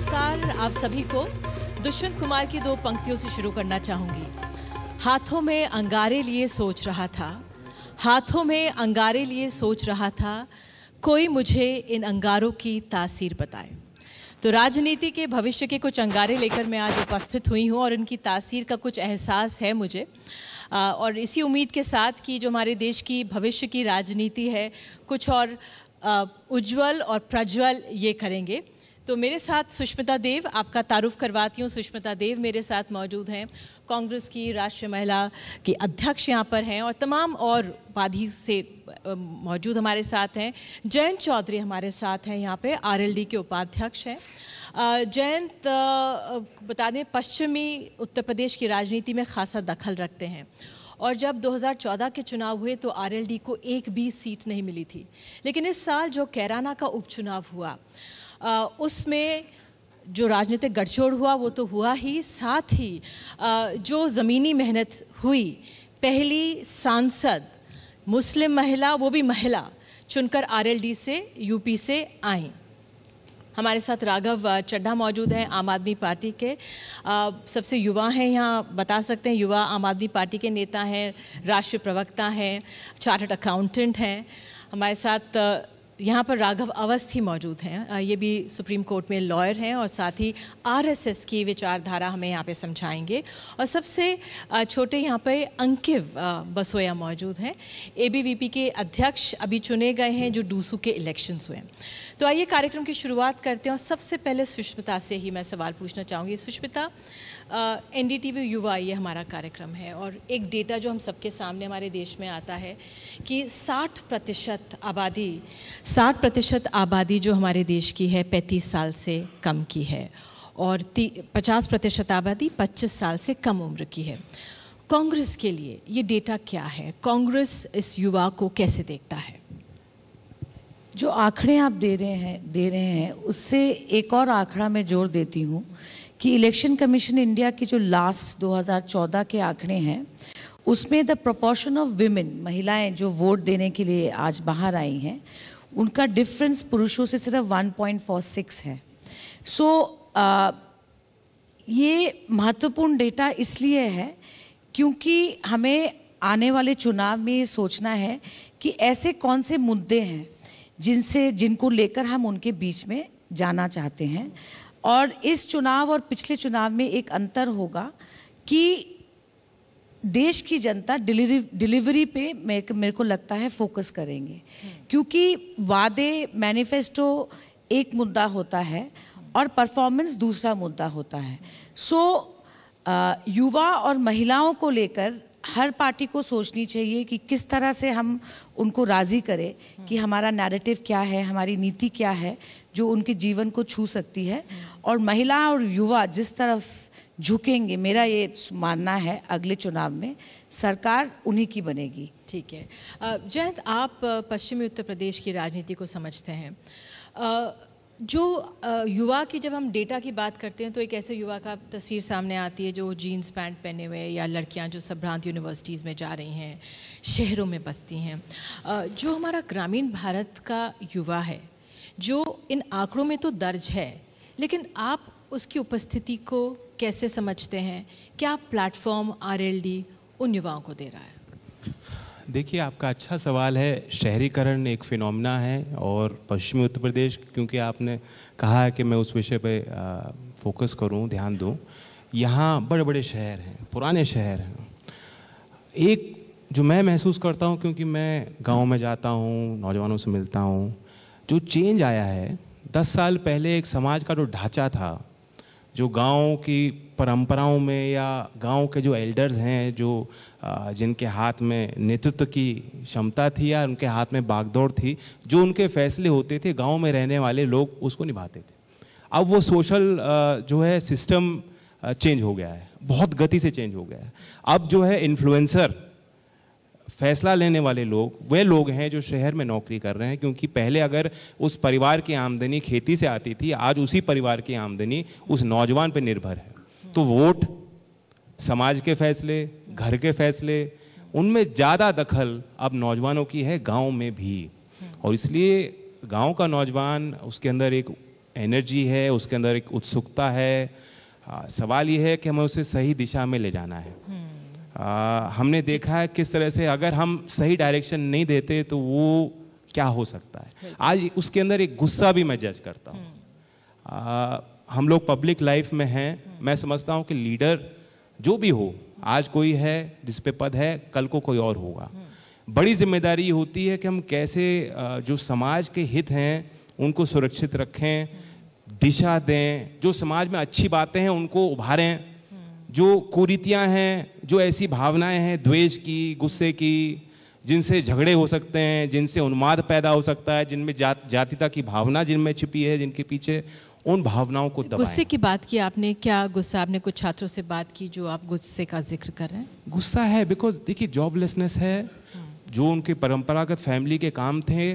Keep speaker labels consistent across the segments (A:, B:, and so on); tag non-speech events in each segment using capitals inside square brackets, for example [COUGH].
A: नमस्कार आप सभी को दुष्यंत कुमार की दो पंक्तियों से शुरू करना चाहूंगी हाथों में अंगारे लिए सोच रहा था हाथों में अंगारे लिए सोच रहा था कोई मुझे इन अंगारों की तासीर बताए तो राजनीति के भविष्य के कुछ अंगारे लेकर मैं आज उपस्थित हुई हूँ और इनकी तासीर का कुछ एहसास है मुझे और इसी उम्मीद के साथ कि जो हमारे देश की भविष्य की राजनीति है कुछ और उज्जवल और प्रज्वल ये करेंगे तो मेरे साथ सुष्मिता देव आपका तारुफ करवाती हूँ सुष्मिता देव मेरे साथ मौजूद हैं कांग्रेस की राष्ट्रीय महिला की अध्यक्ष यहाँ पर हैं और तमाम और उपाधि से मौजूद हमारे साथ हैं जयंत चौधरी हमारे साथ हैं यहाँ पे आरएलडी के उपाध्यक्ष हैं जयंत बता दें पश्चिमी उत्तर प्रदेश की राजनीति में खासा दखल रखते हैं और जब 2014 के चुनाव हुए तो आरएलडी को एक भी सीट नहीं मिली थी लेकिन इस साल जो कैराना का उपचुनाव हुआ उसमें जो राजनीतिक गठजोड़ हुआ वो तो हुआ ही साथ ही जो ज़मीनी मेहनत हुई पहली सांसद मुस्लिम महिला वो भी महिला चुनकर आरएलडी से यूपी से आई हमारे साथ राघव चड्ढा मौजूद हैं आम आदमी पार्टी के सबसे युवा हैं यहाँ बता सकते हैं युवा आम आदमी पार्टी के नेता हैं राष्ट्रीय प्रवक्ता हैं चार्टर्ड अकाउंटेंट हैं हमारे साथ यहाँ पर राघव अवस्थी मौजूद हैं ये भी सुप्रीम कोर्ट में लॉयर हैं और साथ ही आरएसएस की विचारधारा हमें यहाँ पे समझाएंगे और सबसे छोटे यहाँ पे अंकिव बसोया मौजूद हैं एबीवीपी के अध्यक्ष अभी चुने गए हैं जो डूसू के इलेक्शंस हुए तो आइए कार्यक्रम की शुरुआत करते हैं और सबसे पहले सुष्मिता से ही मैं सवाल पूछना चाहूँगी Sushmita N D T V Yuva ये हमारा कार्यक्रम है और एक डेटा जो हम सबके सामने हमारे देश में आता है कि 60 प्रतिशत आबादी 60 प्रतिशत आबादी जो हमारे देश की है 35 साल से कम की है और पचास प्रतिशत आबादी 25 साल से कम उम्र की है कांग्रेस के लिए ये डेटा क्या है कांग्रेस इस युवा को कैसे देखता है जो आंकड़े आप दे रहे हैं
B: दे रहे हैं उससे एक और आंकड़ा मैं जोर देती हूँ कि इलेक्शन कमीशन इंडिया की जो लास्ट 2014 के आंकड़े हैं उसमें द प्रोपोर्शन ऑफ विमेन महिलाएं जो वोट देने के लिए आज बाहर आई हैं उनका डिफरेंस पुरुषों से सिर्फ 1.46 है सो so, ये महत्वपूर्ण डेटा इसलिए है क्योंकि हमें आने वाले चुनाव में ये सोचना है कि ऐसे कौन से मुद्दे हैं जिनसे जिनको लेकर हम उनके बीच में जाना चाहते हैं और इस चुनाव और पिछले चुनाव में एक अंतर होगा कि देश की जनता डिलीवरी डिलीवरी पे मेरे मेरे को लगता है फोकस करेंगे क्योंकि वादे मैनिफेस्टो एक मुद्दा होता है और परफॉर्मेंस दूसरा मुद्दा होता है सो so, युवा और महिलाओं को लेकर हर पार्टी को सोचनी चाहिए कि किस तरह से हम उनको राज़ी करें कि हमारा नैरेटिव क्या है हमारी नीति क्या है जो उनके जीवन को छू सकती है और महिला और युवा जिस तरफ झुकेंगे मेरा ये मानना है अगले चुनाव में सरकार उन्हीं की बनेगी ठीक
A: है जयंत आप पश्चिमी उत्तर प्रदेश की राजनीति को समझते हैं जो युवा की जब हम डेटा की बात करते हैं तो एक ऐसे युवा का तस्वीर सामने आती है जो जीन्स पैंट पहने हुए या लड़कियां जो संभ्रांत यूनिवर्सिटीज़ में जा रही हैं शहरों में बसती हैं जो हमारा ग्रामीण भारत का युवा है जो इन आंकड़ों में तो दर्ज है लेकिन आप उसकी उपस्थिति को कैसे समझते हैं क्या प्लेटफॉर्म आर उन युवाओं को दे रहा है
C: देखिए आपका अच्छा सवाल है शहरीकरण एक फिनोमिना है और पश्चिमी उत्तर प्रदेश क्योंकि आपने कहा है कि मैं उस विषय पर फोकस करूं ध्यान दूं यहाँ बड़े बड़े शहर हैं पुराने शहर हैं एक जो मैं महसूस करता हूँ क्योंकि मैं गाँव में जाता हूँ नौजवानों से मिलता हूँ जो चेंज आया है दस साल पहले एक समाज का जो ढांचा था जो गाँव की परंपराओं में या गांव के जो एल्डर्स हैं जो जिनके हाथ में नेतृत्व की क्षमता थी या उनके हाथ में बागदौड़ थी जो उनके फैसले होते थे गांव में रहने वाले लोग उसको निभाते थे अब वो सोशल जो है सिस्टम चेंज हो गया है बहुत गति से चेंज हो गया है अब जो है इन्फ्लुएंसर फैसला लेने वाले लोग वे लोग हैं जो शहर में नौकरी कर रहे हैं क्योंकि पहले अगर उस परिवार की आमदनी खेती से आती थी आज उसी परिवार की आमदनी उस नौजवान पर निर्भर है तो वोट समाज के फैसले घर के फैसले उनमें ज़्यादा दखल अब नौजवानों की है गाँव में भी और इसलिए गाँव का नौजवान उसके अंदर एक एनर्जी है उसके अंदर एक उत्सुकता है आ, हाँ, सवाल ये है कि हमें उसे सही दिशा में ले जाना है आ, हमने देखा है किस तरह से अगर हम सही डायरेक्शन नहीं देते तो वो क्या हो सकता है हम्म। आज उसके अंदर एक गुस्सा भी मैं जज करता हूँ हम्म। हम लोग पब्लिक लाइफ में हैं हम्म। मैं समझता हूँ कि लीडर जो भी हो आज कोई है जिस पे पद है कल को कोई और होगा बड़ी जिम्मेदारी होती है कि हम कैसे जो समाज के हित हैं उनको सुरक्षित रखें दिशा दें जो समाज में अच्छी बातें हैं उनको उभारें जो कुरीतियाँ हैं जो ऐसी भावनाएं हैं द्वेष की गुस्से की जिनसे झगड़े हो सकते हैं जिनसे उन्माद पैदा हो सकता है जिनमें जा, जातिता की भावना जिनमें छिपी है जिनके पीछे उन भावनाओं को गुस्से
A: की बात की आपने क्या गुस्सा आपने कुछ छात्रों से बात की जो आप गुस्से का जिक्र कर रहे हैं
C: गुस्सा है बिकॉज देखिए जॉबलेसनेस है जो उनके परंपरागत फैमिली के काम थे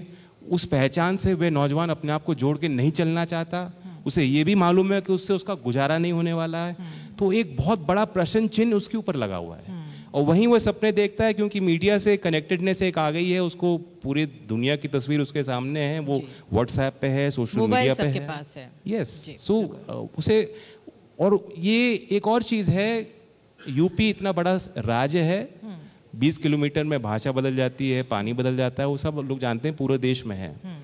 C: उस पहचान से वे नौजवान अपने आप को जोड़ के नहीं चलना चाहता उसे ये भी मालूम है कि उससे उसका गुजारा नहीं होने वाला है तो एक बहुत बड़ा प्रश्न चिन्ह उसके ऊपर लगा हुआ है और वहीं वह सपने देखता है क्योंकि मीडिया से कनेक्टेडनेस एक आ गई है उसको पूरी दुनिया की तस्वीर उसके सामने है वो व्हाट्सएप पे है सोशल मीडिया पे है यस yes. सो so, उसे और ये एक और चीज़ है यूपी इतना बड़ा राज्य है हम्म। बीस किलोमीटर में भाषा बदल जाती है पानी बदल जाता है वो सब लोग जानते हैं पूरे देश में है हम्म।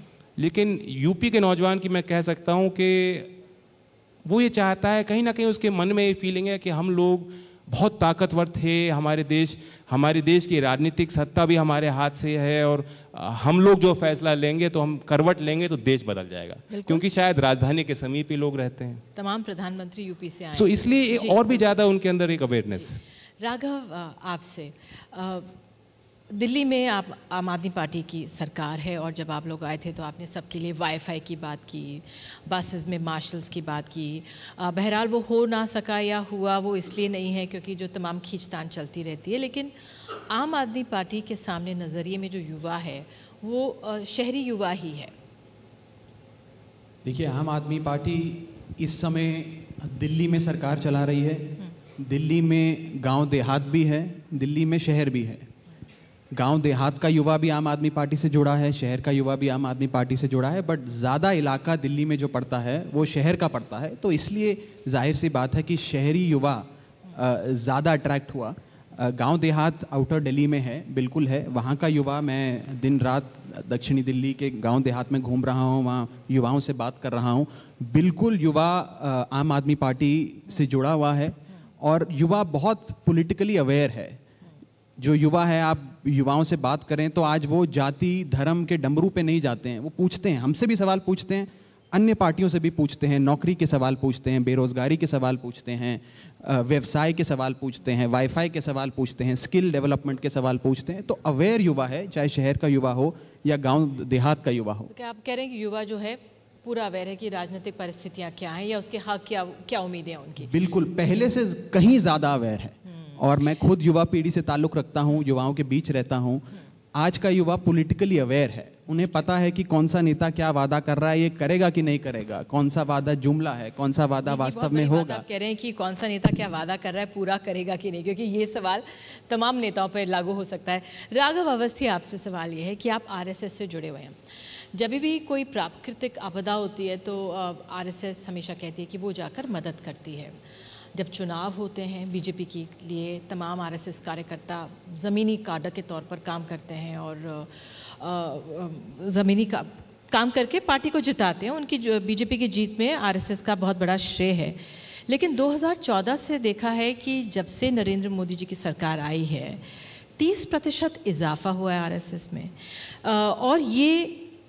C: लेकिन यूपी के नौजवान की मैं कह सकता हूँ कि वो ये चाहता है कहीं ना कहीं उसके मन में ये फीलिंग है कि हम लोग बहुत ताकतवर थे हमारे देश हमारे देश की राजनीतिक सत्ता भी हमारे हाथ से है और हम लोग जो फैसला लेंगे तो हम करवट लेंगे तो देश बदल जाएगा क्योंकि शायद राजधानी के समीप ही लोग रहते हैं
A: तमाम प्रधानमंत्री यूपी से आए सो so, इसलिए और भी ज़्यादा
C: उनके अंदर एक अवेयरनेस
A: राघव आपसे दिल्ली में आप आम आदमी पार्टी की सरकार है और जब आप लोग आए थे तो आपने सबके लिए वाईफाई की बात की बसेस में मार्शल्स की बात की बहरहाल वो हो ना सका या हुआ वो इसलिए नहीं है क्योंकि जो तमाम खींचतान चलती रहती है लेकिन आम आदमी पार्टी के सामने नज़रिए में जो युवा है वो शहरी युवा ही है
D: देखिए आम आदमी पार्टी इस समय दिल्ली में सरकार चला रही है हम्म। दिल्ली में गांव देहात भी है दिल्ली में शहर भी है गांव देहात का युवा भी आम आदमी पार्टी से जुड़ा है शहर का युवा भी आम आदमी पार्टी से जुड़ा है बट ज़्यादा इलाका दिल्ली में जो पड़ता है वो शहर का पड़ता है तो इसलिए जाहिर सी बात है कि शहरी युवा ज़्यादा अट्रैक्ट हुआ गांव देहात आउटर दिल्ली में है बिल्कुल है वहाँ का युवा मैं दिन रात दक्षिणी दिल्ली के गांव देहात में घूम रहा हूँ वहाँ युवाओं से बात कर रहा हूँ बिल्कुल युवा आम आदमी पार्टी से जुड़ा हुआ है और युवा बहुत पॉलिटिकली अवेयर है जो युवा है आप युवाओं से बात करें तो आज वो जाति धर्म के डमरू पे नहीं जाते हैं वो पूछते हैं हमसे भी सवाल पूछते हैं अन्य पार्टियों से भी पूछते हैं नौकरी के सवाल पूछते हैं बेरोज़गारी के सवाल पूछते हैं व्यवसाय के सवाल पूछते हैं वाईफाई के सवाल पूछते हैं स्किल डेवलपमेंट के सवाल पूछते हैं तो अवेयर युवा है चाहे शहर का युवा हो या गांव देहात का युवा हो तो
A: क्या आप कह रहे हैं कि युवा जो है पूरा अवेयर है कि राजनीतिक परिस्थितियाँ क्या हैं या उसके हक हाँ क्या क्या उम्मीदें हैं उनकी
D: बिल्कुल पहले से कहीं ज़्यादा अवेयर है हम्म। और मैं खुद युवा पीढ़ी से ताल्लुक़ रखता हूँ युवाओं के बीच रहता हूँ आज का युवा पॉलिटिकली अवेयर है उन्हें पता है कि कौन सा नेता क्या वादा कर रहा है ये करेगा कि नहीं करेगा कौन सा वादा जुमला है कौन सा वादा वास्तव में होगा
A: कह रहे हैं कि कौन सा नेता क्या वादा कर रहा है पूरा करेगा कि नहीं क्योंकि ये सवाल तमाम नेताओं पर लागू हो सकता है राघव अवस्थी आपसे सवाल ये है कि आप आर से जुड़े हुए हैं जब भी कोई प्राकृतिक आपदा होती है तो आर हमेशा कहती है कि वो जाकर मदद करती है जब चुनाव होते हैं बीजेपी के लिए तमाम आरएसएस कार्यकर्ता ज़मीनी काडर के तौर पर काम करते हैं और ज़मीनी का काम करके पार्टी को जिताते हैं उनकी बीजेपी की जीत में आरएसएस का बहुत बड़ा श्रेय है लेकिन 2014 से देखा है कि जब से नरेंद्र मोदी जी की सरकार आई है 30 प्रतिशत इजाफा हुआ है आरएसएस में और ये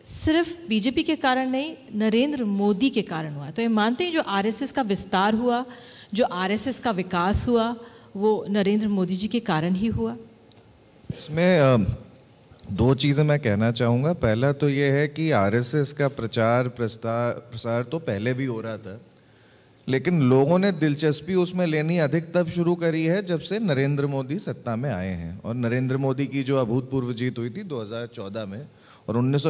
A: सिर्फ बीजेपी के कारण नहीं नरेंद्र मोदी के कारण हुआ तो ये मानते हैं जो आरएसएस का विस्तार हुआ जो आरएसएस का विकास हुआ वो नरेंद्र मोदी जी के कारण ही हुआ
E: इसमें दो चीज़ें मैं कहना चाहूँगा पहला तो ये है कि आरएसएस का प्रचार प्रस्ताव प्रसार तो पहले भी हो रहा था लेकिन लोगों ने दिलचस्पी उसमें लेनी अधिक तब शुरू करी है जब से नरेंद्र मोदी सत्ता में आए हैं और नरेंद्र मोदी की जो अभूतपूर्व जीत हुई थी 2014 में और उन्नीस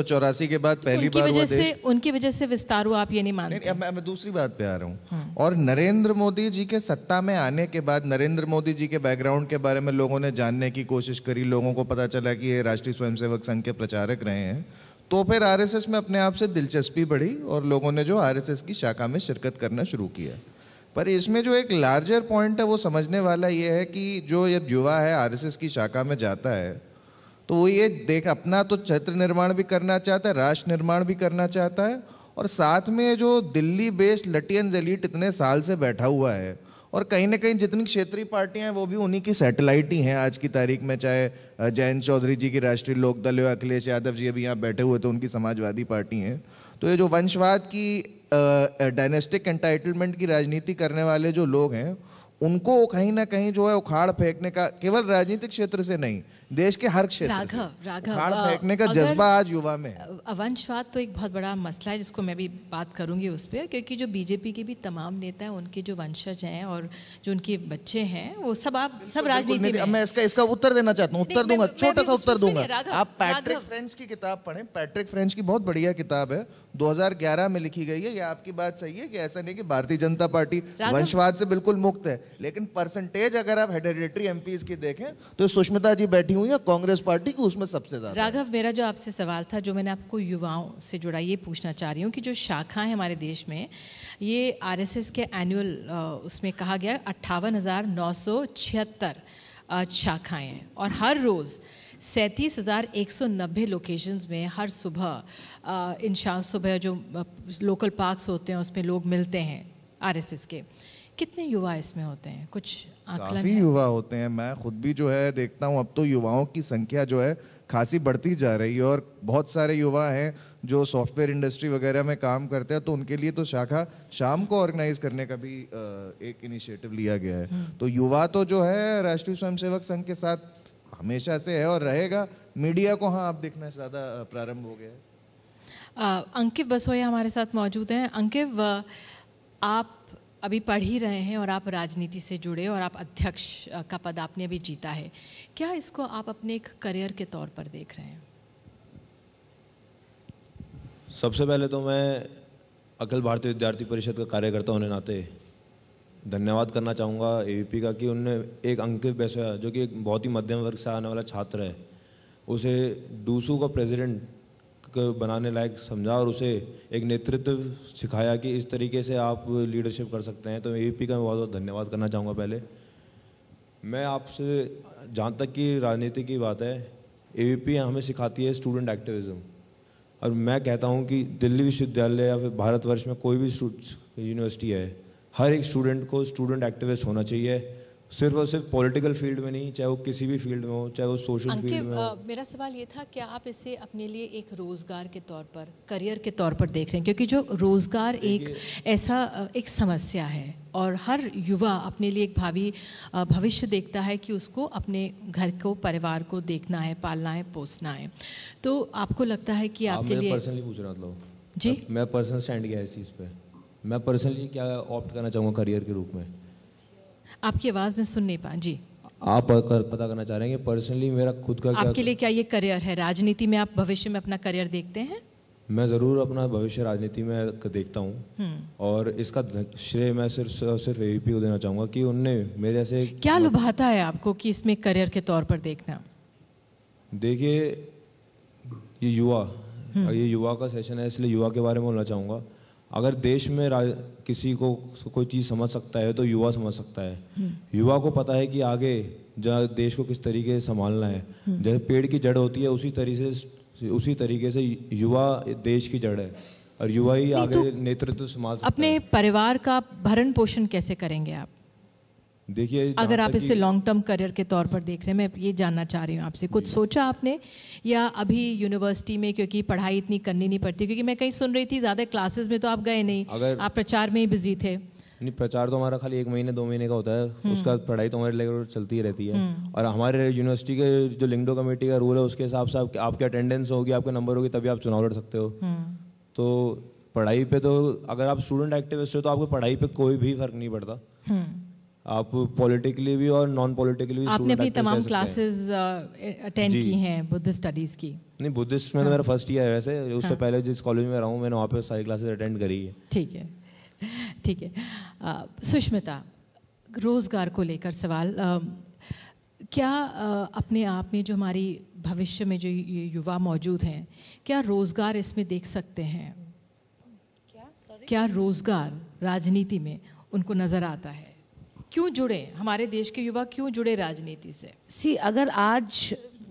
E: के बाद तो पहली बार वजह से
A: उनकी वजह से विस्तार हुआ आप ये नहीं मानते नहीं, मैं, मैं दूसरी बात
E: पे आ रहा हूँ हाँ। और नरेंद्र मोदी जी के सत्ता में आने के बाद नरेंद्र मोदी जी के बैकग्राउंड के बारे में लोगों ने जानने की कोशिश करी लोगों को पता चला कि ये राष्ट्रीय स्वयंसेवक संघ के प्रचारक रहे हैं तो फिर आर में अपने आप से दिलचस्पी बढ़ी और लोगों ने जो आर की शाखा में शिरकत करना शुरू किया पर इसमें जो एक लार्जर पॉइंट है वो समझने वाला ये है कि जो ये युवा है आरएसएस की शाखा में जाता है तो वो ये देख अपना तो क्षेत्र निर्माण भी करना चाहता है राष्ट्र निर्माण भी करना चाहता है और साथ में जो दिल्ली बेस्ड लटियन जलीट इतने साल से बैठा हुआ है और कहीं ना कहीं जितनी क्षेत्रीय पार्टियां हैं वो भी उन्हीं की सैटेलाइट ही हैं आज की तारीख में चाहे जयंत चौधरी जी की राष्ट्रीय लोकदल हो अखिलेश यादव जी अभी यहाँ बैठे हुए तो उनकी समाजवादी पार्टी हैं तो ये जो वंशवाद की डायनेस्टिक एंटाइटलमेंट की राजनीति करने वाले जो लोग हैं उनको कहीं ना कहीं जो है उखाड़ फेंकने का केवल राजनीतिक क्षेत्र से नहीं देश के हर क्षेत्र राघव
A: राघव उखाड़ फेंकने का जज्बा आज युवा में अवंशवाद तो एक बहुत बड़ा मसला है जिसको मैं भी बात करूंगी उस पर क्योंकि जो बीजेपी के भी तमाम नेता हैं उनके जो वंशज हैं और जो उनके बच्चे हैं वो सब आप तो सब राजनीति में मैं
E: इसका इसका उत्तर देना चाहता हूँ उत्तर दूंगा छोटा सा उत्तर दूंगा आप पैट्रिक फ्रेंच की किताब
A: पढ़े पैट्रिक
E: फ्रेंच की बहुत बढ़िया किताब है 2011 में लिखी गई है ये आपकी बात सही है कि ऐसा नहीं कि भारतीय जनता पार्टी वंशवाद से बिल्कुल मुक्त है लेकिन परसेंटेज अगर आप हेडेडेटरी एम की देखें तो सुष्मिता जी बैठी हुई है कांग्रेस पार्टी की उसमें सबसे ज्यादा राघव
A: मेरा जो आपसे सवाल था जो मैंने आपको युवाओं से जुड़ा ये पूछना चाह रही हूँ कि जो शाखा है हमारे देश में ये आर के एनुअल उसमें कहा गया अट्ठावन हज़ार नौ सौ छिहत्तर शाखाएँ और हर रोज़ सैंतीस हज़ार एक सौ नब्बे लोकेशंस में हर सुबह इन शाह सुबह जो लोकल पार्क्स होते हैं उसमें लोग मिलते हैं आरएसएस के कितने युवा इसमें होते हैं कुछ काफी है?
E: युवा होते हैं मैं खुद भी जो है देखता हूँ अब तो युवाओं की संख्या जो है खासी बढ़ती जा रही है और बहुत सारे युवा हैं जो सॉफ्टवेयर इंडस्ट्री वगैरह में काम करते हैं तो उनके लिए तो शाखा शाम को ऑर्गेनाइज करने का भी एक इनिशिएटिव लिया गया है हम्म। तो युवा तो जो है राष्ट्रीय स्वयंसेवक संघ के साथ हमेशा से है और रहेगा मीडिया को हाँ आप देखना ज़्यादा प्रारंभ हो गया
A: है अंकित बसोया हमारे साथ मौजूद हैं अंकित आप अभी पढ़ ही रहे हैं और आप राजनीति से जुड़े और आप अध्यक्ष का पद आपने अभी जीता है क्या इसको आप अपने एक करियर के तौर पर देख रहे हैं
F: सबसे पहले तो मैं अखिल भारतीय विद्यार्थी परिषद का कार्यकर्ता होने नाते धन्यवाद करना चाहूँगा ए का कि उनने एक अंकित बैसा जो कि एक बहुत ही मध्यम वर्ग से आने वाला छात्र है उसे डूसू का प्रेसिडेंट के बनाने लायक समझा और उसे एक नेतृत्व सिखाया कि इस तरीके से आप लीडरशिप कर सकते हैं तो ए पी का मैं बहुत बहुत धन्यवाद करना चाहूँगा पहले मैं आपसे जहाँ तक कि राजनीति की बात है ए हमें सिखाती है स्टूडेंट एक्टिविज़म और मैं कहता हूँ कि दिल्ली विश्वविद्यालय या फिर भारतवर्ष में कोई भी यूनिवर्सिटी है हर एक स्टूडेंट को स्टूडेंट एक्टिविस्ट होना चाहिए सिर्फ और सिर्फ पॉलिटिकल फील्ड में नहीं चाहे वो किसी भी फील्ड में हो चाहे वो सोशल फील्ड में हो
A: मेरा सवाल ये था क्या आप इसे अपने लिए एक रोज़गार के तौर पर करियर के तौर पर देख रहे हैं क्योंकि जो रोज़गार एक ऐसा एक समस्या है और हर युवा अपने लिए एक भावी भविष्य देखता है कि उसको अपने घर को परिवार को देखना है पालना है पोसना है तो आपको लगता है कि आपके लिए पर्सनली
F: पूछ रहा था मतलब। जी मैं पर्सनल स्टैंड गया इस चीज़ पर मैं पर्सनली क्या ऑप्ट करना चाहूँगा करियर के रूप में
A: आपकी आवाज़ में सुन नहीं पा जी आप कर,
F: पता करना चाह रहे हैं पर्सनली मेरा खुद का आपके क्या लिए
A: क्या ये करियर है राजनीति में आप भविष्य में अपना करियर देखते हैं
F: मैं ज़रूर अपना भविष्य राजनीति में देखता हूँ हम्म। और इसका श्रेय मैं सिर्फ सिर्फ ए को देना चाहूँगा कि उनने मेरे ऐसे
A: क्या लुभाता है आपको कि इसमें करियर के तौर पर देखना
F: देखिए ये युवा हम्म। ये युवा का सेशन है इसलिए युवा के बारे में बोलना चाहूँगा अगर देश में किसी को कोई चीज़ समझ सकता है तो युवा समझ सकता है युवा को पता है कि आगे देश को किस तरीके से संभालना है जैसे पेड़ की जड़ होती है उसी तरीके से उसी तरीके से युवा देश की जड़ है और युवा ही आगे तो नेतृत्व संभाल
A: अपने परिवार का भरण पोषण कैसे करेंगे आप
F: देखिए अगर आप इसे लॉन्ग
A: टर्म करियर के तौर पर देख रहे हैं मैं ये जानना चाह रही हूँ आपसे कुछ सोचा आपने या अभी यूनिवर्सिटी में क्योंकि पढ़ाई इतनी करनी नहीं पड़ती क्योंकि मैं कहीं सुन रही थी ज़्यादा क्लासेस में तो आप गए नहीं अगर आप प्रचार में ही बिजी थे
F: नहीं प्रचार तो हमारा खाली एक महीने दो महीने का होता है हम्म। उसका पढ़ाई तो हमारे लेकर चलती ही रहती है हम्म। और हमारे यूनिवर्सिटी के जो लिंगडो कमेटी का रूल है उसके हिसाब से आपकी अटेंडेंस होगी आपके नंबर होगी तभी आप चुनाव लड़ सकते हो हम्म। तो पढ़ाई पे तो अगर आप स्टूडेंट एक्टिविस्ट हो तो आपको पढ़ाई पे कोई भी फर्क नहीं पड़ता आप पॉलिटिकली भी और नॉन पॉलिटिकली भी आपने अपनी तमाम क्लासेस
A: अटेंड uh, की हैं बुद्धिस्ट स्टडीज की
F: नहीं बुद्धिस्ट में तो हाँ। मेरा फर्स्ट ईयर है वैसे उससे हाँ। पहले जिस कॉलेज में रहा हूँ मैंने वहाँ पे सारी क्लासेस अटेंड करी है
A: ठीक है ठीक है सुष्मिता रोज़गार को लेकर सवाल आ, क्या अपने आप में जो हमारी भविष्य में जो युवा मौजूद हैं क्या रोज़गार इसमें देख सकते हैं क्या क्या रोज़गार राजनीति में उनको नज़र आता है क्यों जुड़े हमारे देश के युवा क्यों जुड़े राजनीति से सी अगर आज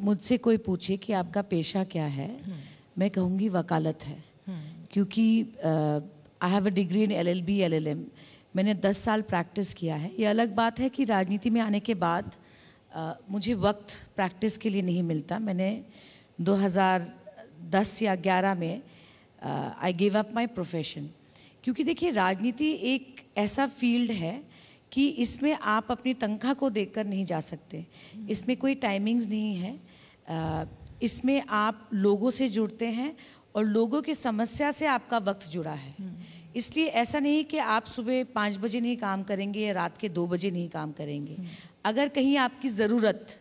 A: मुझसे कोई पूछे कि
B: आपका पेशा क्या है हम्म। मैं कहूँगी वकालत है हम्म। क्योंकि I have a degree in L L B L L M मैंने दस साल प्रैक्टिस किया है ये अलग बात है कि राजनीति में आने के बाद uh, मुझे वक्त प्रैक्टिस के लिए नहीं मिलता मैंने 2010 या 11 में I give up my profession क्योंकि देखिए राजनीति एक ऐसा फील्ड है कि इसमें आप अपनी तनख्वाह को देखकर नहीं जा सकते इसमें कोई टाइमिंग्स नहीं है इसमें आप लोगों से जुड़ते हैं और लोगों की समस्या से आपका वक्त जुड़ा है हम्म। इसलिए ऐसा नहीं कि आप सुबह पाँच बजे नहीं काम करेंगे या रात के दो बजे नहीं काम करेंगे हम्म। अगर कहीं आपकी ज़रूरत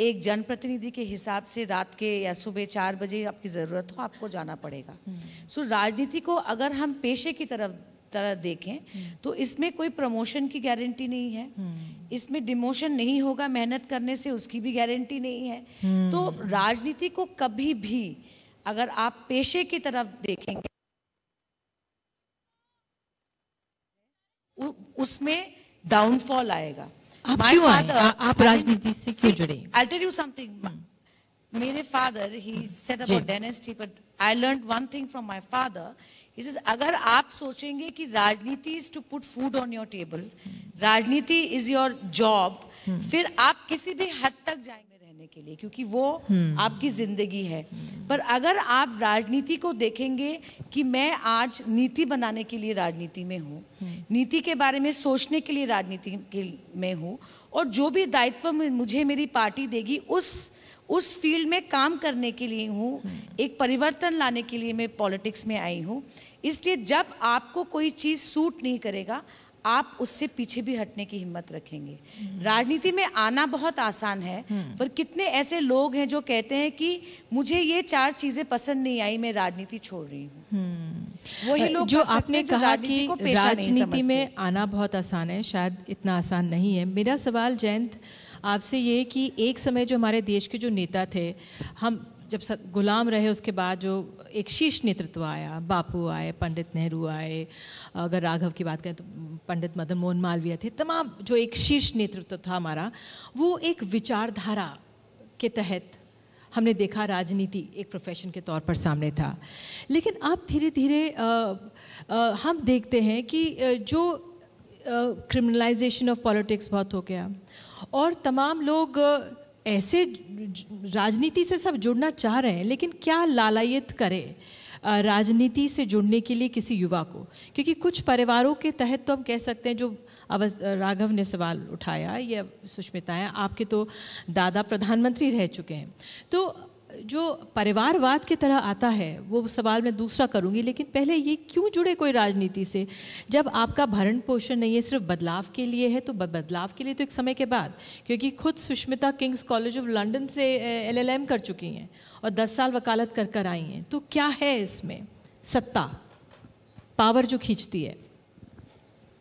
B: एक जनप्रतिनिधि के हिसाब से रात के या सुबह चार बजे आपकी ज़रूरत हो आपको जाना पड़ेगा हम्म। सो राजनीति को अगर हम पेशे की तरफ तरह देखें हम्म। तो इसमें कोई प्रमोशन की गारंटी नहीं है हम्म। इसमें डिमोशन नहीं होगा मेहनत करने से उसकी भी गारंटी नहीं है हम्म। तो राजनीति को कभी भी अगर आप पेशे की तरफ देखेंगे उसमें डाउनफॉल आएगा
A: आप क्यों आए? आप राजनीति से क्यों जुड़े
B: आई टेल यू समथिंग मेरे फादर ही set about dynasty but I learn one thing from my father इस says agar aap sochenge ki rajniti is to put food on your table rajniti is your फिर आप किसी भी हद तक जाएंगे रहने के लिए क्योंकि वो हम्म। आपकी जिंदगी है पर अगर आप राजनीति को देखेंगे कि मैं आज नीति बनाने के लिए राजनीति में हूँ हम्म। नीति के बारे में सोचने के लिए राजनीति में हूँ और जो भी दायित्व मुझे मेरी पार्टी देगी उस उस फील्ड में काम करने के लिए हूँ हम्म। एक परिवर्तन लाने के लिए मैं पॉलिटिक्स में आई हूँ इसलिए जब आपको कोई चीज़ सूट नहीं करेगा आप उससे पीछे भी हटने की हिम्मत रखेंगे हम्म। राजनीति में आना बहुत आसान है हम्म। पर कितने ऐसे लोग हैं जो कहते हैं कि मुझे ये चार चीजें पसंद नहीं आई मैं राजनीति छोड़ रही हूँ
A: वही लोग जो आपने कहा कि राजनीति में आना बहुत आसान है शायद इतना आसान नहीं है मेरा सवाल जयंत आपसे ये कि एक समय जो हमारे देश के जो नेता थे हम जब गुलाम रहे उसके बाद जो एक शीर्ष नेतृत्व आया बापू आए पंडित नेहरू आए अगर राघव की बात करें तो पंडित मदन मोहन मालवीय थे तमाम जो एक शीर्ष नेतृत्व था हमारा वो एक विचारधारा के तहत हमने देखा राजनीति एक प्रोफेशन के तौर पर सामने था लेकिन अब धीरे धीरे हम देखते हैं कि जो क्रिमिनलाइजेशन ऑफ पॉलिटिक्स बहुत हो गया और तमाम लोग ऐसे राजनीति से सब जुड़ना चाह रहे हैं लेकिन क्या लालायत करें राजनीति से जुड़ने के लिए किसी युवा को क्योंकि कुछ परिवारों के तहत तो हम कह सकते हैं जो अवस राघव ने सवाल उठाया या सुष्मिताएँ आपके तो दादा प्रधानमंत्री रह चुके हैं तो जो परिवारवाद की तरह आता है वो सवाल मैं दूसरा करूंगी लेकिन पहले ये क्यों जुड़े कोई राजनीति से जब आपका भरण पोषण नहीं है सिर्फ बदलाव के लिए है तो बदलाव के लिए तो एक समय के बाद क्योंकि खुद Sushmita King's College of London से एलएलएम कर चुकी हैं और 10 साल वकालत कर कर आई हैं तो क्या है इसमें सत्ता पावर जो खींचती है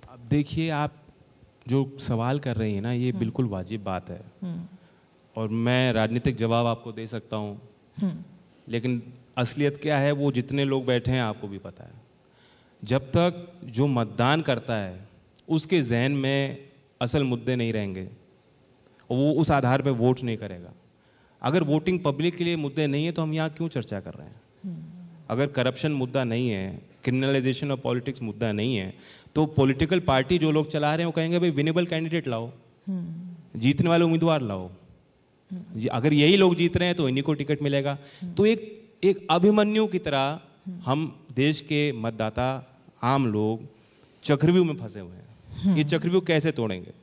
C: अब देखिए आप जो सवाल कर रही हैं ना ये हम्म। बिल्कुल वाजिब बात है हम्म। और मैं राजनीतिक जवाब आपको दे सकता हूँ हम्म। लेकिन असलियत क्या है वो जितने लोग बैठे हैं आपको भी पता है जब तक जो मतदान करता है उसके जहन में असल मुद्दे नहीं रहेंगे और वो उस आधार पर वोट नहीं करेगा अगर वोटिंग पब्लिक के लिए मुद्दे नहीं है तो हम यहाँ क्यों चर्चा कर रहे हैं हम्म। अगर करप्शन मुद्दा नहीं है क्रिमिनलाइजेशन ऑफ पॉलिटिक्स मुद्दा नहीं है तो पॉलिटिकल पार्टी जो लोग चला रहे हैं वो कहेंगे भाई विनेबल कैंडिडेट लाओ
F: हम्म।
C: जीतने वाले उम्मीदवार लाओ अगर यही लोग जीत रहे हैं तो इन्हीं को टिकट मिलेगा तो एक एक अभिमन्यु की तरह हम देश के मतदाता आम लोग चक्रव्यूह में फंसे हुए हैं ये चक्रव्यूह कैसे तोड़ेंगे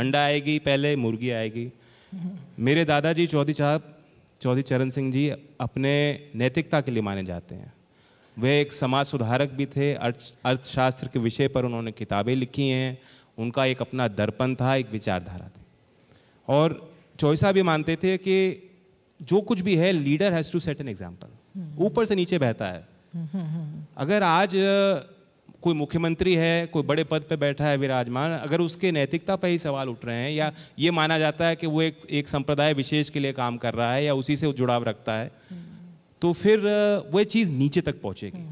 C: अंडा आएगी पहले मुर्गी आएगी मेरे दादाजी चौधरी साहब चौधरी चरण सिंह जी अपने नैतिकता के लिए माने जाते हैं वे एक समाज सुधारक भी थे अर्थशास्त्र के विषय पर उन्होंने किताबें लिखी हैं उनका एक अपना दर्पण था एक विचारधारा थी और साहब भी मानते थे कि जो कुछ भी है leader has to set an example ऊपर से नीचे बहता है
D: हम्म, हम्म, हम्म,
C: अगर आज कोई मुख्यमंत्री है कोई बड़े पद पर बैठा है विराजमान अगर उसके नैतिकता पर ही सवाल उठ रहे हैं या ये माना जाता है कि वो एक एक संप्रदाय विशेष के लिए काम कर रहा है या उसी से जुड़ाव रखता है तो फिर वह चीज़ नीचे तक पहुँचेगी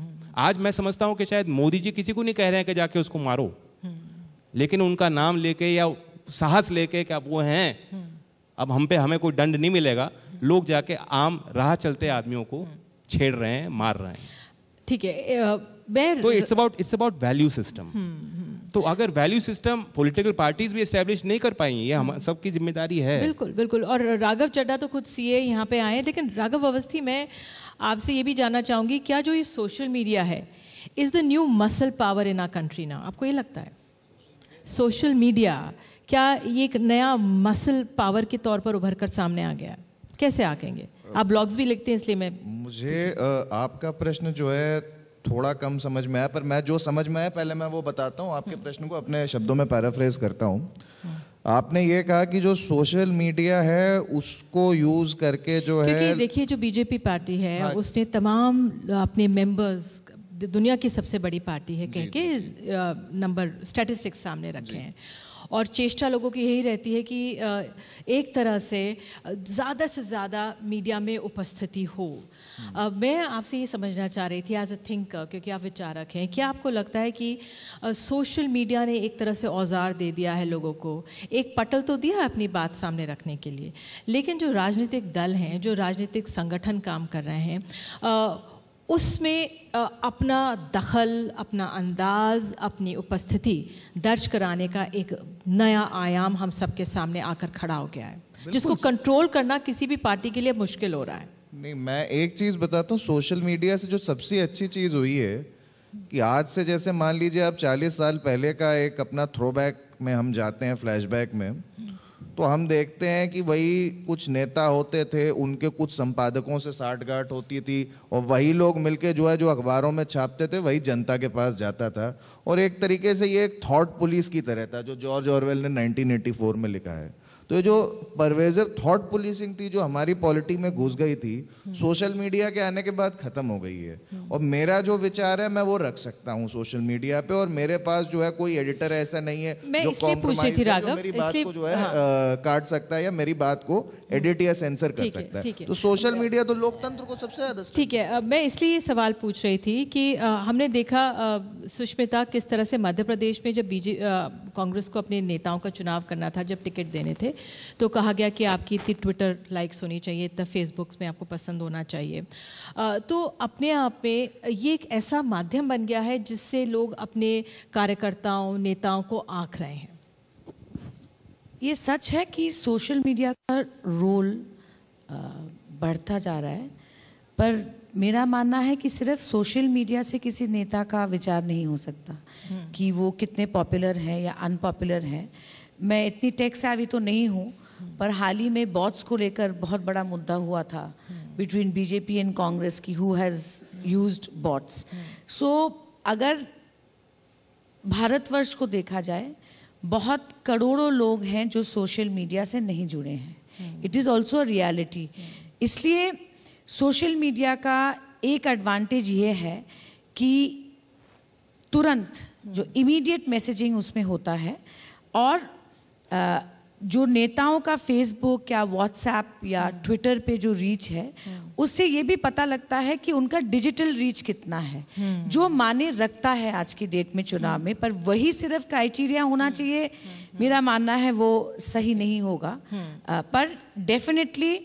C: आज मैं समझता हूँ कि शायद मोदी जी किसी को नहीं कह रहे हैं कि जाके उसको मारो लेकिन उनका नाम लेके या साहस लेके कि आप वो हैं अब हम पे हमें कोई दंड नहीं मिलेगा लोग जाके आम राह चलते आदमियों को छेड़ रहे हैं मार रहे हैं
A: ठीक है तो it's about
C: it's about value system तो अगर वैल्यू सिस्टम पॉलिटिकल पार्टीज भी एस्टेब्लिश नहीं कर पाई ये हम सबकी जिम्मेदारी है बिल्कुल
A: बिल्कुल और राघव चड्डा तो खुद सीए यहाँ पे आए लेकिन राघव अवस्थी मैं आपसे ये भी जानना चाहूंगी क्या जो ये सोशल मीडिया है is the new muscle power in a country ना आपको ये लगता है सोशल मीडिया क्या ये एक नया मसल पावर के तौर पर उभर कर सामने आ गया कैसे आकेंगे आप ब्लॉग्स भी लिखते हैं इसलिए मैं
E: मुझे आपका प्रश्न जो है थोड़ा कम समझ में आया पर मैं जो समझ में आया पहले मैं वो बताता हूँ आपके प्रश्न को अपने शब्दों में पैराफ्रेज करता हूँ आपने ये कहा कि जो सोशल मीडिया है उसको यूज करके जो है
A: देखिए जो बीजेपी पार्टी है हाँ। उसने तमाम अपने मेंबर्स दुनिया की सबसे बड़ी पार्टी है कह के नंबर स्टैटिस्टिक्स सामने रखे हैं और चेष्टा लोगों की यही रहती है कि एक तरह से ज़्यादा से ज़्यादा मीडिया में उपस्थिति हो हम्म। मैं आपसे ये समझना चाह रही थी एज अ थिंकर क्योंकि आप विचारक हैं क्या आपको लगता है कि सोशल मीडिया ने एक तरह से औजार दे दिया है लोगों को एक पटल तो दिया है अपनी बात सामने रखने के लिए लेकिन जो राजनीतिक दल हैं जो राजनीतिक संगठन काम कर रहे हैं उसमें अपना दखल अपना अंदाज अपनी उपस्थिति दर्ज कराने का एक नया आयाम हम सबके सामने आकर खड़ा हो गया है जिसको कंट्रोल करना किसी भी पार्टी के लिए मुश्किल हो रहा है
E: नहीं मैं एक चीज़ बताता हूँ सोशल मीडिया से जो सबसे अच्छी चीज़ हुई है कि आज से जैसे मान लीजिए आप 40 साल पहले का एक अपना थ्रोबैक में हम जाते हैं फ्लैशबैक में तो हम देखते हैं कि वही कुछ नेता होते थे उनके कुछ संपादकों से साठगांठ होती थी और वही लोग मिलके जो है जो अखबारों में छापते थे वही जनता के पास जाता था और एक तरीके से ये एक थॉट पुलिस की तरह था जो जॉर्ज ऑरवेल ने 1984 में लिखा है तो जो परवेजर थॉट पुलिसिंग थी जो हमारी पॉलिटी में घुस गई थी सोशल मीडिया के आने के बाद ख़त्म हो गई है और मेरा जो विचार है मैं वो रख सकता हूँ सोशल मीडिया पे और मेरे पास जो है कोई एडिटर ऐसा नहीं है जो कॉम्प्रोमाइज मेरी बात को जो है हाँ। काट सकता है या मेरी बात को एडिट या सेंसर कर सकता है तो सोशल मीडिया तो
A: लोकतंत्र को सबसे ज़्यादा ठीक है मैं इसलिए सवाल पूछ रही थी कि हमने देखा सुष्मिता किस तरह से मध्य प्रदेश में जब बीजे कांग्रेस को अपने नेताओं का चुनाव करना था जब टिकट देने थे तो कहा गया कि आपकी इतनी ट्विटर लाइक्स होनी चाहिए इतना फेसबुक में आपको पसंद होना चाहिए तो अपने आप में ये एक ऐसा माध्यम बन गया है जिससे लोग अपने कार्यकर्ताओं नेताओं को आँख रहे हैं ये
B: सच है कि सोशल मीडिया का रोल बढ़ता जा रहा है पर मेरा मानना है कि सिर्फ सोशल मीडिया से किसी नेता का विचार नहीं हो सकता हम्म। कि वो कितने पॉपुलर हैं या अनपॉपुलर हैं मैं इतनी टैक्स आवी तो नहीं हूँ हम्म। पर हाल ही में बॉट्स को लेकर बहुत बड़ा मुद्दा हुआ था बिटवीन बीजेपी एंड कांग्रेस की who has use bots so अगर भारतवर्ष को देखा जाए बहुत करोड़ों लोग हैं जो सोशल मीडिया से नहीं जुड़े हैं इट इज़ ऑल्सो रियलिटी इसलिए सोशल मीडिया का एक एडवांटेज ये है कि तुरंत जो इमीडिएट मैसेजिंग उसमें होता है और जो नेताओं का फेसबुक या व्हाट्सएप या ट्विटर हम्म। पे जो रीच है हम्म। उससे ये भी पता लगता है कि उनका डिजिटल रीच कितना है हम्म। जो माने रखता है आज की डेट में चुनाव में पर वही सिर्फ क्राइटेरिया होना चाहिए मेरा मानना है वो सही नहीं होगा पर definitely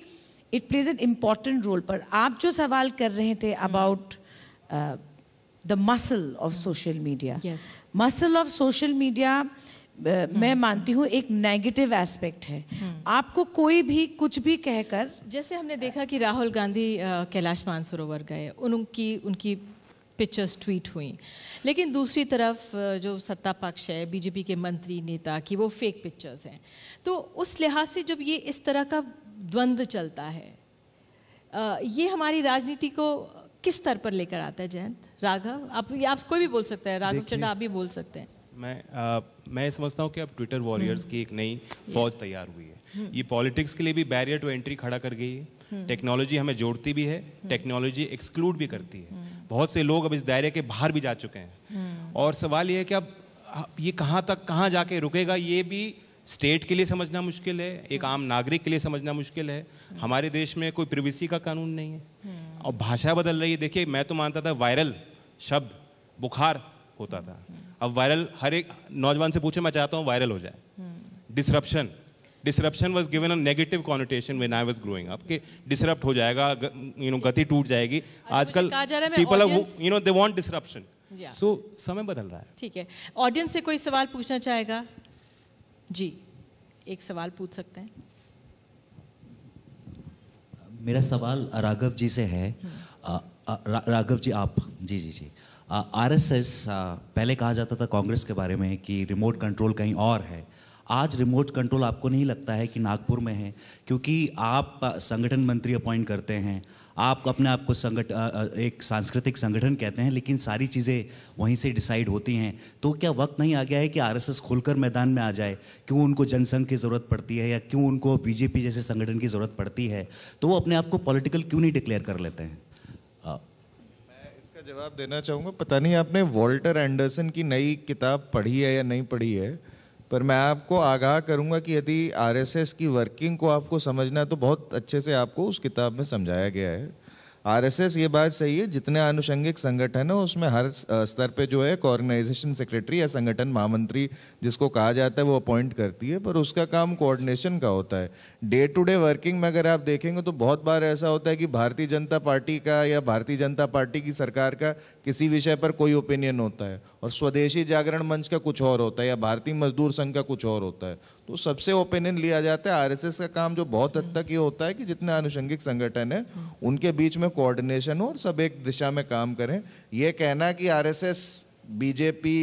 B: it plays an important role पर आप जो सवाल कर रहे थे about the muscle of social media muscle of social media मैं मानती हूँ एक नेगेटिव एस्पेक्ट
A: है hmm. आपको कोई भी कुछ भी कहकर जैसे हमने देखा कि राहुल गांधी uh, कैलाश मानसरोवर गए उनकी उनकी पिक्चर्स ट्वीट हुई लेकिन दूसरी तरफ uh, जो सत्ता पक्ष है बीजेपी के मंत्री नेता की वो फेक पिक्चर्स हैं तो उस लिहाज से जब ये इस तरह का द्वंद्व चलता है ये हमारी राजनीति को किस स्तर पर लेकर आता है जयंत राघव आप आप कोई भी बोल सकते हैं राघव चड्डा आप भी बोल सकते हैं
C: मैं आ, मैं समझता हूँ कि अब ट्विटर हम्म। वॉरियर्स की एक नई फौज तैयार हुई है हम्म। ये पॉलिटिक्स के लिए भी बैरियर टू एंट्री खड़ा कर गई है टेक्नोलॉजी हम्म। हमें जोड़ती भी है टेक्नोलॉजी एक्सक्लूड भी करती है बहुत से लोग अब इस दायरे के बाहर भी जा चुके हैं और सवाल ये है कि अब ये कहाँ तक कहाँ जाके रुकेगा ये भी स्टेट के लिए समझना मुश्किल है एक आम नागरिक के लिए समझना मुश्किल है हमारे देश में कोई प्रिवेसी का कानून नहीं है हम्म। और भाषा बदल रही है देखिए मैं तो मानता था वायरल शब्द बुखार होता था हम्म। अब वायरल हर एक नौजवान से पूछे मैं चाहता हूँ वायरल हो जाए disruption disruption was given a negative connotation when I was growing up कि डिसरप्ट हो जाएगा यू नो गति टूट जाएगी अच्छा, आजकल people you know they want disruption so समय बदल रहा है
A: ठीक है ऑडियंस से कोई सवाल पूछना चाहेगा जी एक सवाल पूछ सकते हैं
F: मेरा सवाल राघव जी से है
A: हम्म।
F: राघव जी आप जी जी जी आर एस एस पहले कहा जाता था कांग्रेस के बारे में कि रिमोट कंट्रोल कहीं और है आज रिमोट कंट्रोल आपको नहीं लगता है कि नागपुर में है क्योंकि आप संगठन मंत्री अपॉइंट करते हैं आप अपने आप को संगठ एक सांस्कृतिक संगठन कहते हैं लेकिन सारी चीज़ें वहीं से डिसाइड होती हैं तो क्या वक्त नहीं आ गया है कि आरएसएस खुलकर मैदान में आ जाए क्यों उनको जनसंघ की ज़रूरत पड़ती
E: है या क्यों उनको बीजेपी जैसे संगठन की ज़रूरत पड़ती है तो वो अपने आप को पॉलिटिकल क्यों नहीं डिक्लेयर कर लेते हैं इसका जवाब देना चाहूँगा पता नहीं आपने वॉल्टर एंडरसन की नई किताब पढ़ी है या नहीं पढ़ी है पर मैं आपको आगाह करूंगा कि यदि आरएसएस की वर्किंग को आपको समझना है तो बहुत अच्छे से आपको उस किताब में समझाया गया है आरएसएस ये बात सही है जितने आनुषंगिक संगठन है उसमें हर स्तर पे जो है कोऑर्डिनाइजेशन सेक्रेटरी या संगठन महामंत्री जिसको कहा जाता है वो अपॉइंट करती है पर उसका काम कोऑर्डिनेशन का होता है डे टू डे वर्किंग में अगर आप देखेंगे तो बहुत बार ऐसा होता है कि भारतीय जनता पार्टी का या भारतीय जनता पार्टी की सरकार का किसी विषय पर कोई ओपिनियन होता है और स्वदेशी जागरण मंच का कुछ और होता है या भारतीय मजदूर संघ का कुछ और होता है तो सबसे ओपिनियन लिया जाता है आरएसएस का काम जो बहुत हद तक ये होता है कि जितने आनुषंगिक संगठन है उनके बीच में कोऑर्डिनेशन हो और सब एक दिशा में काम करें यह कहना कि आरएसएस बीजेपी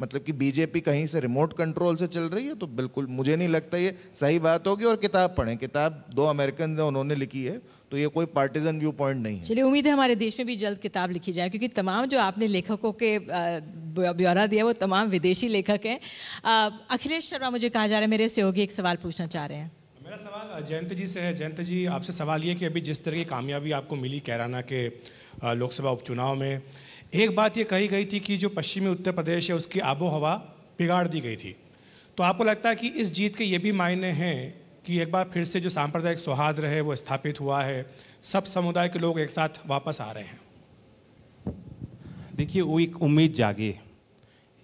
E: मतलब कि बीजेपी कहीं से रिमोट कंट्रोल से चल रही है तो बिल्कुल मुझे नहीं लगता ये सही बात होगी और किताब पढ़ें किताब दो अमेरिकन ने उन्होंने लिखी है तो ये कोई पार्टीजन व्यू पॉइंट नहीं
A: है चलिए उम्मीद है हमारे देश में भी जल्द किताब लिखी जाए क्योंकि तमाम जो आपने लेखकों के ब्यौरा दिया वो तमाम विदेशी लेखक हैं अखिलेश शर्मा मुझे कहा जा रहा है मेरे सहयोगी एक सवाल पूछना चाह रहे हैं मेरा
C: सवाल जयंत जी से है जयंत जी आपसे सवाल ये कि अभी जिस तरह की कामयाबी आपको मिली कैराना के लोकसभा उपचुनाव में एक बात ये कही गई थी कि जो पश्चिमी उत्तर प्रदेश है उसकी आबो हवा बिगाड़ दी गई थी तो आपको लगता है कि इस जीत के ये भी मायने हैं कि एक बार फिर से जो सांप्रदायिक सौहार्द रहे वो स्थापित हुआ है सब समुदाय के लोग एक साथ वापस आ रहे हैं देखिए वो एक उम्मीद जागे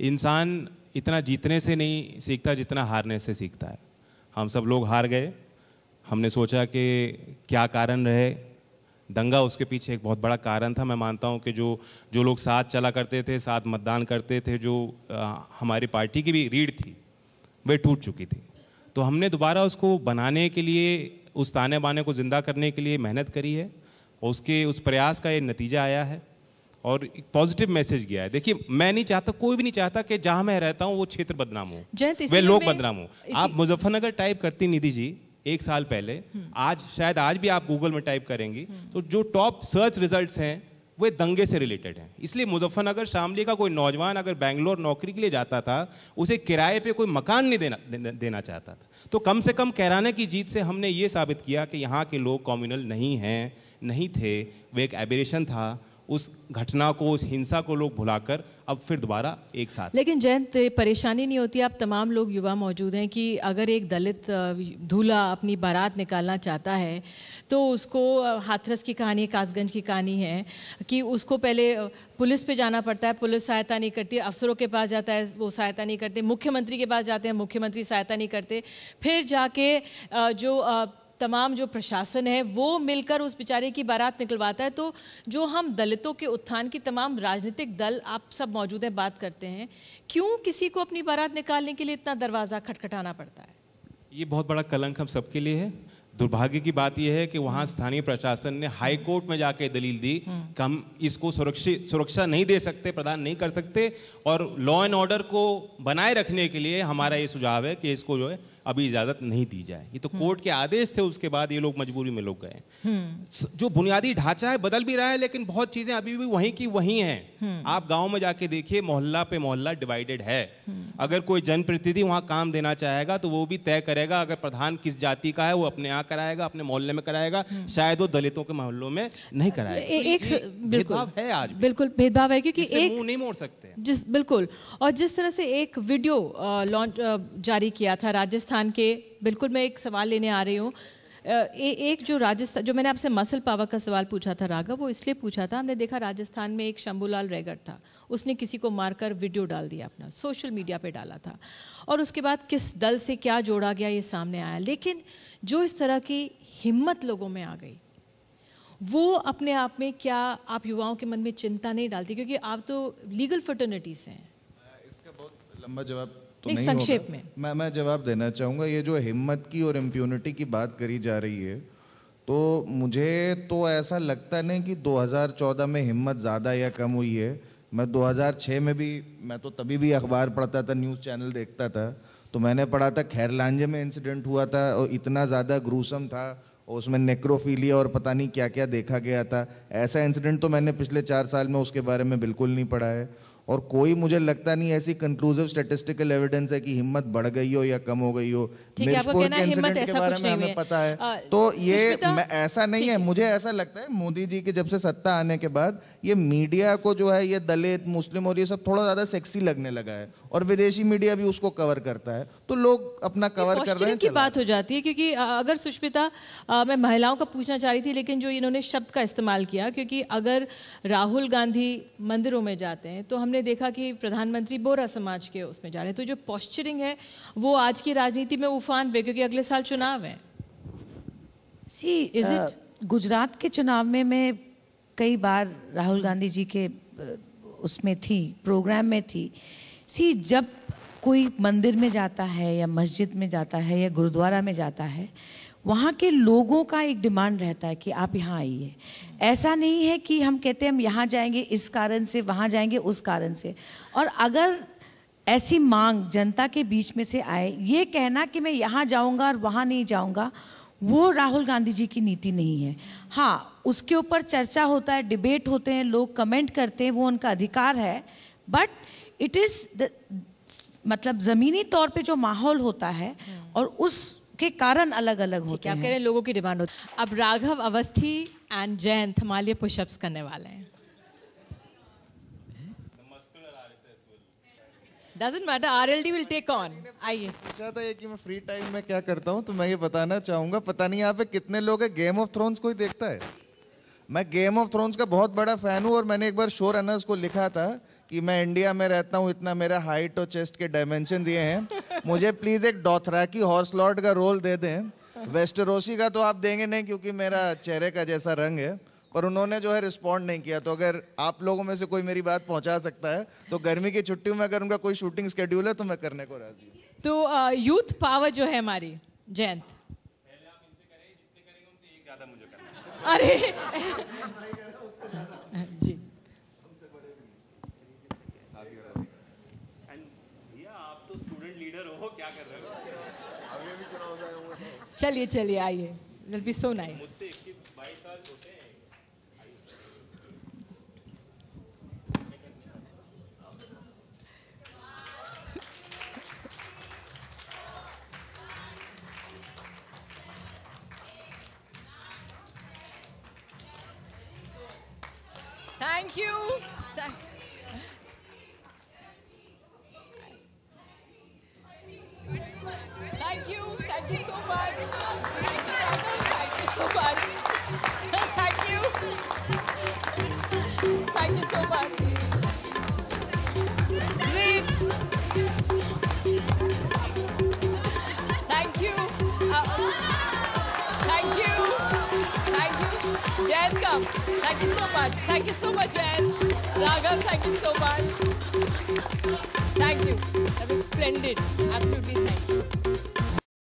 C: इंसान इतना जीतने से नहीं सीखता जितना हारने से सीखता है हम सब लोग हार गए हमने सोचा कि क्या कारण रहे दंगा उसके पीछे एक बहुत बड़ा कारण था मैं मानता हूँ कि जो जो लोग साथ चला करते थे साथ मतदान करते थे जो आ, हमारी पार्टी की भी रीढ़ थी वे टूट चुकी थी तो हमने दोबारा उसको बनाने के लिए उस ताने बाने को ज़िंदा करने के लिए मेहनत करी है और उसके उस प्रयास का ये नतीजा आया है और एक पॉजिटिव मैसेज गया है देखिए मैं नहीं चाहता कोई भी नहीं चाहता कि जहाँ मैं रहता हूँ वो क्षेत्र बदनाम हो वे लोग बदनाम हो आप मुजफ्फरनगर टाइप करती निधि जी एक साल पहले हम्म। आज शायद आज भी आप गूगल में टाइप करेंगी हम्म। तो जो टॉप सर्च रिजल्ट्स हैं वे दंगे से रिलेटेड हैं इसलिए मुजफ्फरनगर शामली का कोई नौजवान अगर बैंगलोर नौकरी के लिए जाता था उसे किराए पे कोई मकान नहीं देना दे, देना चाहता था तो कम से कम कैराना की जीत से हमने ये साबित किया कि यहाँ के लोग कॉम्यूनल नहीं हैं नहीं थे वे एक एबरेशन था उस घटना को उस हिंसा को लोग भुलाकर अब फिर दोबारा
D: एक साथ
A: लेकिन जयंत परेशानी नहीं होती आप तमाम लोग युवा मौजूद हैं कि अगर एक दलित धूला अपनी बारात निकालना चाहता है तो उसको हाथरस की कहानी कासगंज की कहानी है कि उसको पहले पुलिस पे जाना पड़ता है पुलिस सहायता नहीं करती अफसरों के पास जाता है वो सहायता नहीं करते मुख्यमंत्री के पास जाते हैं मुख्यमंत्री सहायता नहीं करते फिर जाके जो तमाम जो प्रशासन है वो मिलकर उस बेचारे की बारात निकलवाता है तो जो हम दलितों के उत्थान की तमाम राजनीतिक दल आप सब मौजूद हैं बात करते हैं क्यों किसी को अपनी बारात निकालने के लिए इतना दरवाज़ा खटखटाना पड़ता है
C: ये बहुत बड़ा कलंक हम सबके लिए है दुर्भाग्य की बात यह है कि वहाँ स्थानीय प्रशासन ने हाई कोर्ट में जाके दलील दी हम्म। कि हम इसको सुरक्षित सुरक्षा नहीं दे सकते प्रदान नहीं कर सकते और लॉ एंड ऑर्डर को बनाए रखने के लिए हमारा ये सुझाव है कि इसको जो है अभी इजाजत नहीं दी जाए ये तो हम्म। कोर्ट के आदेश थे उसके बाद ये लोग मजबूरी में लोग गए
E: हम्म।
C: जो बुनियादी ढांचा है बदल भी रहा है लेकिन बहुत चीजें अभी भी वहीं की वहीं हैं हम्म। आप गांव में जाके देखिए मोहल्ला पे मोहल्ला डिवाइडेड है अगर कोई जनप्रतिनिधि वहां काम देना चाहेगा तो वो भी तय करेगा अगर प्रधान किस जाति का है वो अपने यहाँ कराएगा अपने मोहल्ले में कराएगा शायद वो दलितों के मोहल्लों में नहीं
A: कराएगा एक भेदभाव है आज बिल्कुल भेदभाव है क्योंकि एक नहीं मोड़ सकते जिस बिल्कुल और जिस तरह से एक वीडियो लॉन्च जारी किया था राजस्थान राजस्थान के बिल्कुल मैं एक सवाल लेने आ रही हूँ एक जो राजस्थान जो मैंने आपसे मसल पावर का सवाल पूछा था राघव वो इसलिए पूछा था हमने देखा राजस्थान में एक शंभूलाल रेगर था उसने किसी को मारकर वीडियो डाल दिया अपना सोशल मीडिया पे डाला था और उसके बाद किस दल से क्या जोड़ा गया ये सामने आया लेकिन जो इस तरह की हिम्मत लोगों में आ गई वो अपने आप में क्या आप युवाओं के मन में चिंता नहीं डालती क्योंकि आप तो लीगल फर्टर्निटी से हैं
E: इसका बहुत लंबा जवाब तो नहीं संक्षेप में मैं मैं जवाब देना चाहूंगा ये जो हिम्मत की और इम्प्यूनिटी की बात करी जा रही है तो मुझे तो ऐसा लगता नहीं कि 2014 में हिम्मत ज़्यादा या कम हुई है मैं 2006 में भी मैं तो तभी भी अखबार पढ़ता था न्यूज़ चैनल देखता था तो मैंने पढ़ा था खैर लांजे में इंसिडेंट हुआ था और इतना ज़्यादा ग्रूसम था और उसमें नेक्रोफीलिया और पता नहीं क्या क्या देखा गया था ऐसा इंसिडेंट तो मैंने पिछले चार साल में उसके बारे में बिल्कुल नहीं पढ़ा है और कोई मुझे लगता नहीं ऐसी कंक्लूसिव स्टेटिस्टिकल एविडेंस है कि हिम्मत बढ़ गई हो या कम हो गई हो मिर्चपुर के इंसिडेंट के बारे में हमें पता है आ, तो ये ऐसा नहीं है मुझे ऐसा लगता है मोदी जी के जब से सत्ता आने के बाद ये मीडिया को जो है ये दलित मुस्लिम और ये सब थोड़ा ज्यादा सेक्सी लगने लगा है और विदेशी मीडिया भी उसको कवर करता है तो लोग अपना कवर कर रहे हैं की बात
A: हो जाती है क्योंकि अगर सुष्मिता मैं महिलाओं का पूछना चाह रही थी लेकिन जो इन्होंने शब्द का इस्तेमाल किया क्योंकि अगर राहुल गांधी मंदिरों में जाते हैं तो हमने हमने देखा कि प्रधानमंत्री बोरा समाज के उसमें जा रहे हैं तो जो पॉस्चरिंग है वो आज की राजनीति में उफान पे क्योंकि अगले साल चुनाव है सी इज
B: इट गुजरात के चुनाव में मैं कई बार राहुल गांधी जी के उसमें थी प्रोग्राम में थी सी जब कोई मंदिर में जाता है या मस्जिद में जाता है या गुरुद्वारा में जाता है वहाँ के लोगों का एक डिमांड रहता है कि आप यहाँ आइए ऐसा नहीं है कि हम कहते हैं हम यहाँ जाएंगे इस कारण से वहाँ जाएंगे उस कारण से और अगर ऐसी मांग जनता के बीच में से आए ये कहना कि मैं यहाँ जाऊँगा और वहाँ नहीं जाऊँगा वो राहुल गांधी जी की नीति नहीं है हाँ उसके ऊपर चर्चा होता है डिबेट होते हैं लोग कमेंट करते हैं वो उनका अधिकार है बट इट इज़
A: मतलब ज़मीनी तौर पे जो माहौल होता है हाँ। और उस के कारण अलग अलग होते हैं। क्या कह लोगों की डिमांड होती अब राघव अवस्थी एंड जयंत हमारे पुशअप्स करने वाले हैं
C: Doesn't matter, RLD will
A: take on. आइए पूछा था ये कि मैं फ्री टाइम में क्या करता हूँ तो
E: मैं ये बताना चाहूँगा पता नहीं यहाँ पे कितने लोग हैं गेम ऑफ थ्रोन्स कोई देखता है मैं गेम ऑफ थ्रोन्स का बहुत बड़ा फैन हूँ और मैंने एक बार शो रनर्स को लिखा था कि मैं इंडिया में रहता हूँ इतना मेरा हाइट और चेस्ट के डायमेंशन ये हैं मुझे प्लीज़ एक की हॉर्स लॉर्ड का रोल दे दें वेस्टरोसी का तो आप देंगे नहीं क्योंकि मेरा चेहरे का जैसा रंग है पर उन्होंने जो है रिस्पॉन्ड नहीं किया तो अगर आप लोगों में से कोई मेरी बात पहुंचा सकता है तो गर्मी की छुट्टियों में अगर उनका कोई शूटिंग स्केड्यूल है तो मैं करने को राजी
A: तो यूथ पावर जो है हमारी जयंत
E: अरे
B: [LAUGHS] जी
C: स्टूडेंट लीडर हो क्या कर रहे हो अभी चुनाव तो।
A: चलिए चलिए आइए विल बी सो नाइस मुझसे
C: इक्कीस बाईस साल हैं